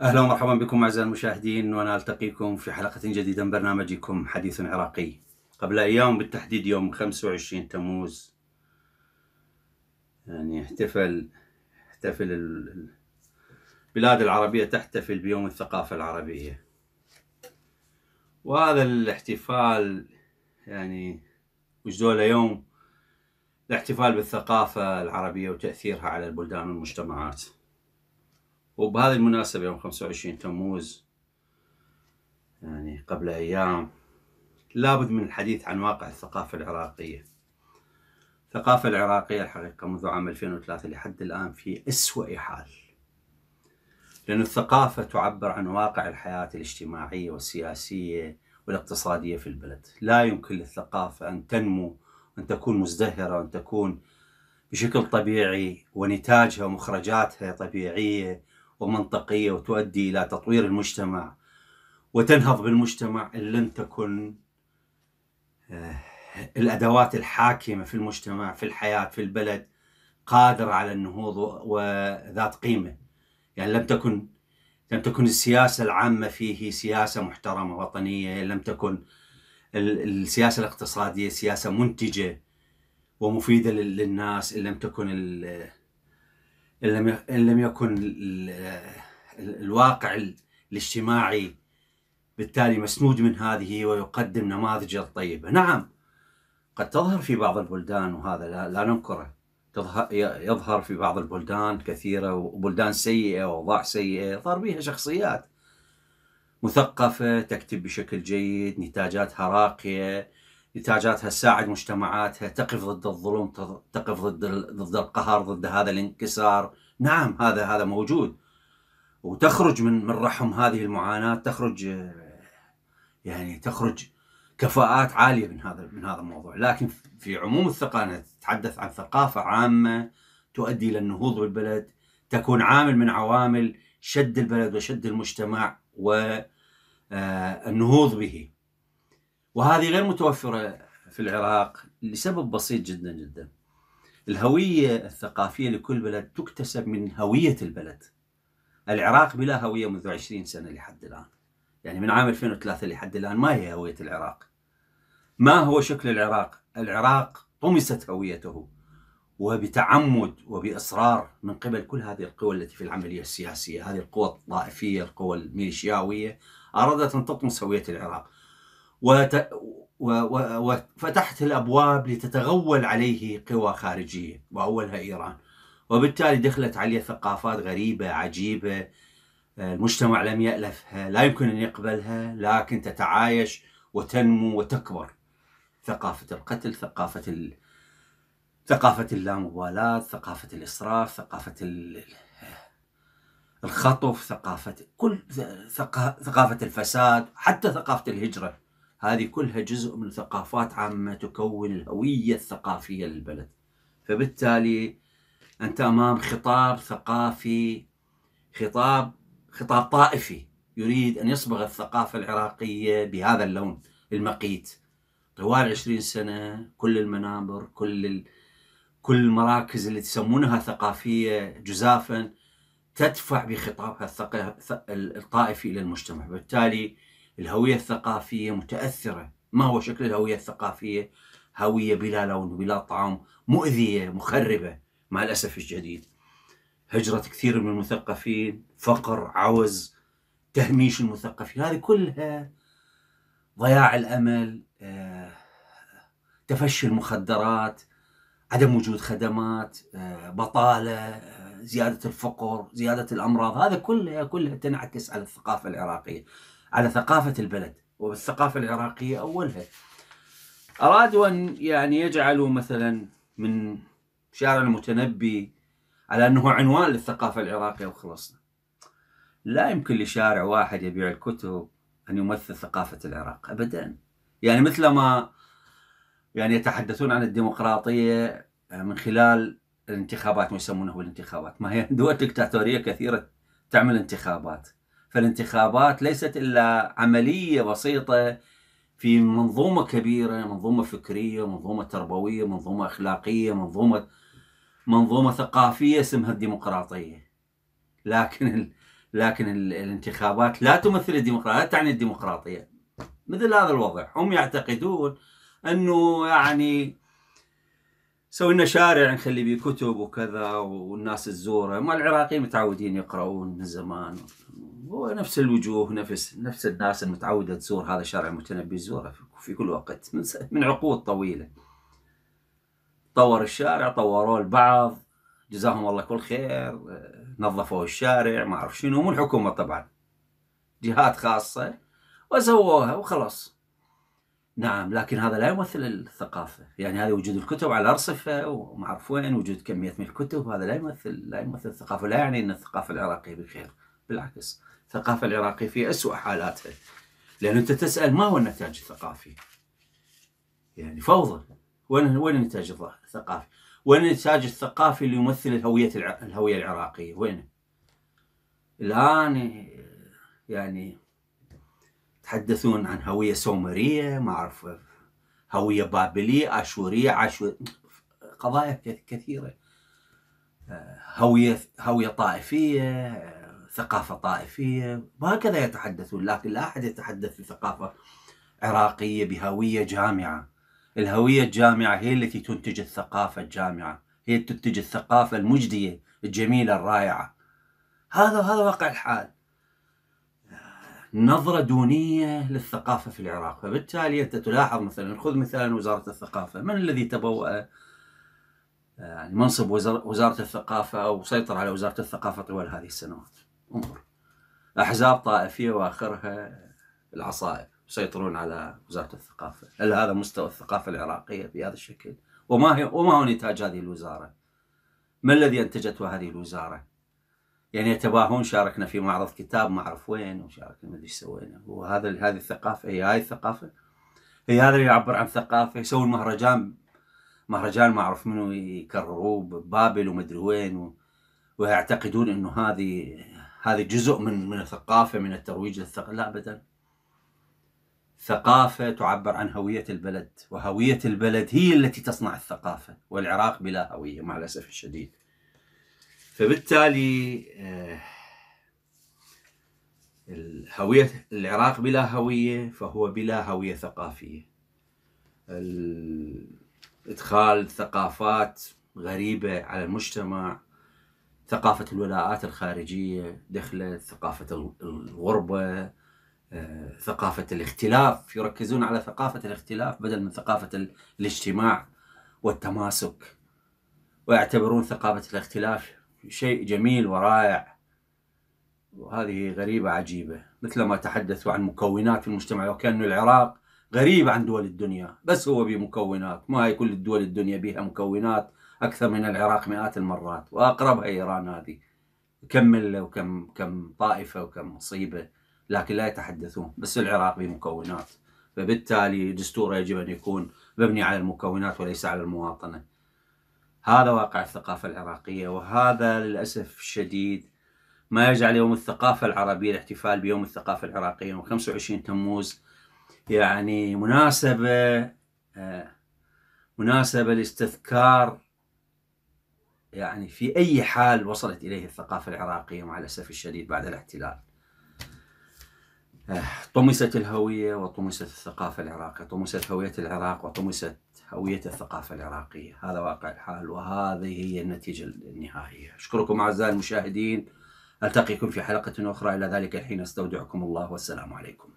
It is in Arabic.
اهلا ومرحبا بكم اعزائي المشاهدين وانا التقيكم في حلقه جديده من برنامجكم حديث عراقي قبل ايام بالتحديد يوم 25 تموز يعني احتفل احتفل البلاد العربية تحتفل بيوم الثقافة العربية وهذا الاحتفال يعني دولة يوم الاحتفال بالثقافة العربية وتأثيرها على البلدان والمجتمعات وبهذه المناسبة يوم 25 تموز يعني قبل أيام لابد من الحديث عن واقع الثقافة العراقية الثقافة العراقية الحقيقة منذ عام 2003 لحد الآن في أسوأ حال لأن الثقافة تعبر عن واقع الحياة الاجتماعية والسياسية والاقتصادية في البلد لا يمكن للثقافة أن تنمو أن تكون مزدهرة أن تكون بشكل طبيعي ونتاجها ومخرجاتها طبيعية ومنطقية وتؤدي إلى تطوير المجتمع وتنهض بالمجتمع إن لم تكن آه، الأدوات الحاكمة في المجتمع في الحياة في البلد قادرة على النهوض وذات قيمة يعني لم تكن لم تكن السياسة العامة فيه سياسة محترمة وطنية لم تكن السياسة الاقتصادية سياسة منتجة ومفيدة للناس إن لم تكن إن لم يكن الواقع الاجتماعي بالتالي مسنود من هذه ويقدم نماذج طيبة نعم قد تظهر في بعض البلدان وهذا لا, لا ننكره يظهر في بعض البلدان كثيرة وبلدان سيئة وأوضاع سيئة ظهر بها شخصيات مثقفة تكتب بشكل جيد نتاجاتها راقية نتاجاتها تساعد مجتمعاتها تقف ضد الظلم تقف ضد ضد القهر ضد هذا الانكسار نعم هذا هذا موجود وتخرج من من رحم هذه المعاناة تخرج يعني تخرج كفاءات عاليه من هذا من هذا الموضوع لكن في عموم الثقافه تتحدث عن ثقافه عامه تؤدي الى النهوض بالبلد تكون عامل من عوامل شد البلد وشد المجتمع والنهوض آه، به وهذه غير متوفره في العراق لسبب بسيط جدا جدا الهويه الثقافيه لكل بلد تكتسب من هويه البلد العراق بلا هويه منذ 20 سنه لحد الان يعني من عام 2003 لحد الآن ما هي هوية العراق ما هو شكل العراق العراق طمست هويته وبتعمد وبإصرار من قبل كل هذه القوى التي في العملية السياسية هذه القوى الطائفية القوى الميليشياوية أرادت أن تطمس هوية العراق وت... و... و... وفتحت الأبواب لتتغول عليه قوى خارجية وأولها إيران وبالتالي دخلت عليه ثقافات غريبة عجيبة المجتمع لم يألفها لا يمكن أن يقبلها لكن تتعايش وتنمو وتكبر ثقافة القتل ثقافة ال... ثقافة اللامبالاة ثقافة الإسراف ثقافة ال... الخطف ثقافة كل ثقافة الفساد حتى ثقافة الهجرة هذه كلها جزء من ثقافات عامة تكون الهوية الثقافية للبلد فبالتالي أنت أمام خطاب ثقافي خطاب خطاب طائفي يريد أن يصبغ الثقافة العراقية بهذا اللون المقيت طوال عشرين سنة كل المنابر كل كل المراكز اللي تسمونها ثقافية جزافا تدفع بخطابها الطائفي إلى المجتمع بالتالي الهوية الثقافية متأثرة ما هو شكل الهوية الثقافية هوية بلا لون بلا طعم مؤذية مخربة مع الأسف الشديد هجرة كثير من المثقفين فقر عوز تهميش المثقفين هذه كلها ضياع الأمل آه، تفشي المخدرات عدم وجود خدمات آه، بطالة آه، زيادة الفقر زيادة الأمراض هذا كلها كلها تنعكس على الثقافة العراقية على ثقافة البلد والثقافة العراقية أولها أرادوا أن يعني يجعلوا مثلا من شعر المتنبي على انه عنوان للثقافه العراقيه وخلصنا. لا يمكن لشارع واحد يبيع الكتب ان يمثل ثقافه العراق ابدا. يعني مثل ما يعني يتحدثون عن الديمقراطيه آه، من خلال الانتخابات ما يسمونه بالانتخابات ما هي دول دكتاتوريه كثيره تعمل انتخابات. فالانتخابات ليست الا عمليه بسيطه في منظومه كبيره، منظومه فكريه، منظومه تربويه، منظومه اخلاقيه، منظومه منظومة ثقافية اسمها الديمقراطية لكن ال... لكن ال... الانتخابات لا تمثل الديمقراطية لا تعني الديمقراطية مثل هذا الوضع هم يعتقدون انه يعني سوينا شارع نخلي بيه كتب وكذا والناس تزوره ما العراقيين متعودين يقرؤون من زمان هو نفس الوجوه نفس نفس الناس المتعوده تزور هذا الشارع المتنبي يزوره في كل وقت من عقود طويله طور الشارع طوروا البعض جزاهم الله كل خير نظفوا الشارع ما اعرف شنو مو الحكومه طبعا جهات خاصه وسووها وخلاص نعم لكن هذا لا يمثل الثقافه يعني هذا وجود الكتب على الارصفه وما اعرف وين وجود كميه من الكتب هذا لا يمثل لا يمثل الثقافه لا يعني ان الثقافه العراقيه بخير بالعكس الثقافه العراقيه في اسوء حالاتها لان انت تسال ما هو النتاج الثقافي يعني فوضى وين وين النتاج الثقافي؟ وين النتاج الثقافي اللي يمثل الهوية الهوية العراقية؟ وين؟ الآن يعني يتحدثون عن هوية سومرية ما أعرف هوية بابلية آشورية عاشور قضايا كثيرة آه، هوية هوية طائفية آه، ثقافة طائفية وهكذا يتحدثون لكن لا أحد يتحدث بثقافة عراقية بهوية جامعة الهوية الجامعة هي التي تنتج الثقافة الجامعة هي تنتج الثقافة المجدية الجميلة الرائعة هذا هذا واقع الحال نظرة دونية للثقافة في العراق فبالتالي أنت تلاحظ مثلا خذ مثلا وزارة الثقافة من الذي تبوأ يعني منصب وزارة الثقافة أو سيطر على وزارة الثقافة طوال هذه السنوات انظر أحزاب طائفية وآخرها العصائب يسيطرون على وزاره الثقافه، هل هذا مستوى الثقافه العراقيه بهذا الشكل؟ وما هي وما هو نتاج هذه الوزاره؟ ما الذي انتجته هذه الوزاره؟ يعني يتباهون شاركنا في معرض كتاب ما اعرف وين وشاركنا ما ادري ايش سوينا، وهذا هذه الثقافه هي هاي الثقافه؟ هي هذا اللي يعبر عن ثقافه، يسوون مهرجان مهرجان ما اعرف منو يكرروه ببابل ومدري وين و... ويعتقدون انه هذه هذه جزء من من الثقافه من الترويج للثقافه لا ابدا ثقافة تعبر عن هوية البلد وهوية البلد هي التي تصنع الثقافة والعراق بلا هوية مع الأسف الشديد فبالتالي آه، هوية العراق بلا هوية فهو بلا هوية ثقافية إدخال ثقافات غريبة على المجتمع ثقافة الولاءات الخارجية دخلت ثقافة الغربة آه، ثقافة الاختلاف يركزون على ثقافة الاختلاف بدل من ثقافة الاجتماع والتماسك ويعتبرون ثقافة الاختلاف شيء جميل ورائع وهذه غريبة عجيبة مثل ما تحدثوا عن مكونات المجتمع وكأن العراق غريب عن دول الدنيا بس هو بمكونات ما هي كل الدول الدنيا بها مكونات أكثر من العراق مئات المرات وأقربها إيران هذه كم ملة وكم كم طائفة وكم مصيبة لكن لا يتحدثون بس العراق بمكونات فبالتالي دستوره يجب أن يكون مبني على المكونات وليس على المواطنة هذا واقع الثقافة العراقية وهذا للأسف الشديد ما يجعل يوم الثقافة العربية الاحتفال بيوم الثقافة العراقية يوم 25 تموز يعني مناسبة آه، مناسبة لاستذكار يعني في أي حال وصلت إليه الثقافة العراقية مع الأسف الشديد بعد الاحتلال آه، طمست الهوية وطمست الثقافة العراقية طمست هوية العراق وطمست هوية الثقافة العراقية هذا واقع الحال وهذه هي النتيجة النهائية أشكركم أعزائي المشاهدين ألتقيكم في حلقة أخرى إلى ذلك الحين أستودعكم الله والسلام عليكم